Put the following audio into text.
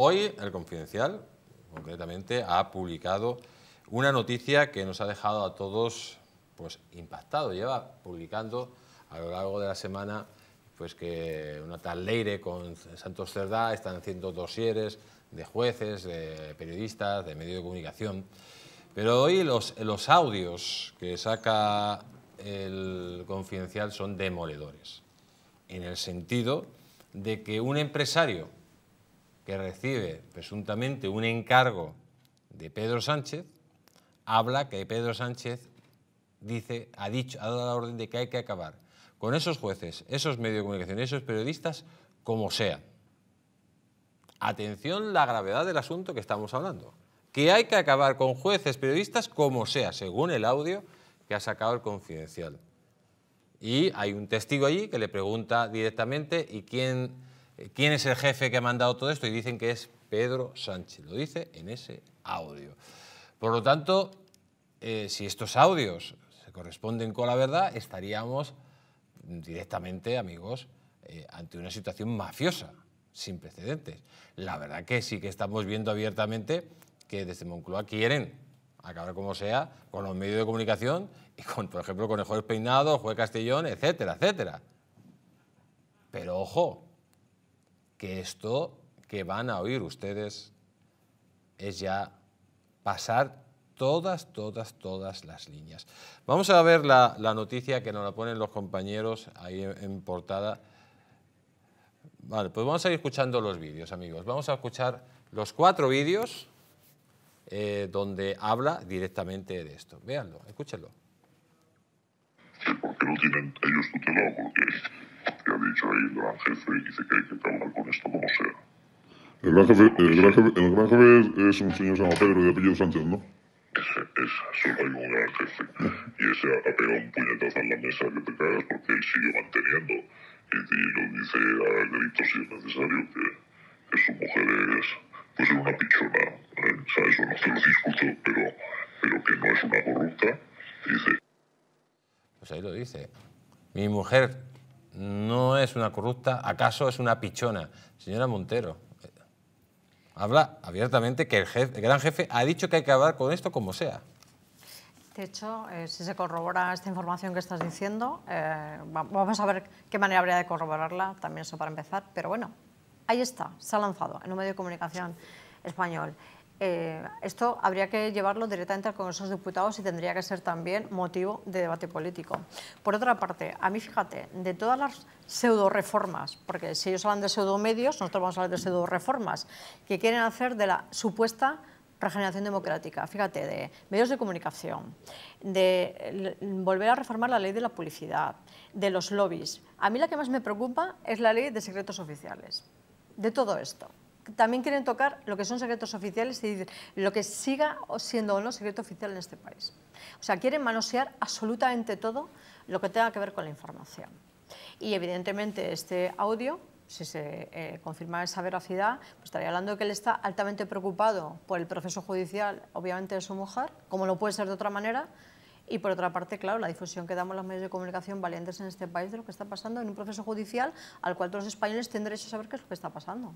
Hoy el Confidencial, concretamente, ha publicado una noticia que nos ha dejado a todos pues, impactados. Lleva publicando a lo largo de la semana pues, que una tal Leire con Santos Cerdá están haciendo dosieres de jueces, de periodistas, de medios de comunicación. Pero hoy los, los audios que saca el Confidencial son demoledores, en el sentido de que un empresario que recibe presuntamente un encargo de Pedro Sánchez, habla que Pedro Sánchez dice, ha, dicho, ha dado la orden de que hay que acabar con esos jueces, esos medios de comunicación, esos periodistas, como sea. Atención la gravedad del asunto que estamos hablando. Que hay que acabar con jueces, periodistas, como sea, según el audio que ha sacado el confidencial. Y hay un testigo allí que le pregunta directamente, ¿y quién quién es el jefe que ha mandado todo esto y dicen que es Pedro Sánchez. Lo dice en ese audio. Por lo tanto, eh, si estos audios se corresponden con la verdad, estaríamos directamente, amigos, eh, ante una situación mafiosa, sin precedentes. La verdad que sí que estamos viendo abiertamente que desde Moncloa quieren acabar como sea con los medios de comunicación y con, por ejemplo, con el juez Peinado, el juez Castellón, etcétera, etcétera. Pero ojo, que esto que van a oír ustedes es ya pasar todas, todas, todas las líneas. Vamos a ver la, noticia que nos la ponen los compañeros ahí en, portada. Vale, pues vamos a ir escuchando los vídeos, amigos. Vamos a escuchar los cuatro vídeos eh, donde habla directamente de esto. Véanlo, escúchenlo lo tienen ellos tutelado, porque ha dicho ahí el gran jefe y dice que hay que acabar con esto como sea. El gran jefe, el gran jefe, es un señor San Pedro de apellido Sánchez, ¿no? Es, es, solo hay un gran jefe. Y ese ha pegado un puñetazo en la mesa que te cagas porque él sigue manteniendo. Y, y lo dice a gritos si es necesario, que, que su mujer es pues una pichona. ¿eh? O sea, eso no se lo discuto, pero, pero que no es una corrupta. Dice, pues ahí lo dice. Mi mujer no es una corrupta, acaso es una pichona. Señora Montero, habla abiertamente que el, jefe, gran jefe ha dicho que hay que hablar con esto como sea. De hecho, eh, si se corrobora esta información que estás diciendo, eh, vamos a ver qué manera habría de corroborarla, también eso para empezar, pero bueno, ahí está, se ha lanzado en un medio de comunicación español. Eh, esto habría que llevarlo directamente al Congreso de los Diputados y tendría que ser también motivo de debate político. Por otra parte, a mí fíjate, de todas las pseudo reformas, porque si ellos hablan de pseudo medios, nosotros vamos a hablar de pseudo reformas, que quieren hacer de la supuesta regeneración democrática, fíjate, de medios de comunicación, de volver a reformar la ley de la publicidad, de los lobbies. A mí la que más me preocupa es la ley de secretos oficiales, de todo esto también quieren tocar lo que son secretos oficiales y lo que siga siendo o no secreto oficial en este país. O sea, quieren manosear absolutamente todo lo que tenga que ver con la información. Y evidentemente este audio, si se eh, confirma esa veracidad, pues estaría hablando de que él está altamente preocupado por el proceso judicial, obviamente, de su mujer, como no puede ser de otra manera, y por otra parte, claro, la difusión que damos los medios de comunicación valientes en este país de lo que está pasando en un proceso judicial al cual todos los españoles tienen derecho a saber qué es lo que está pasando.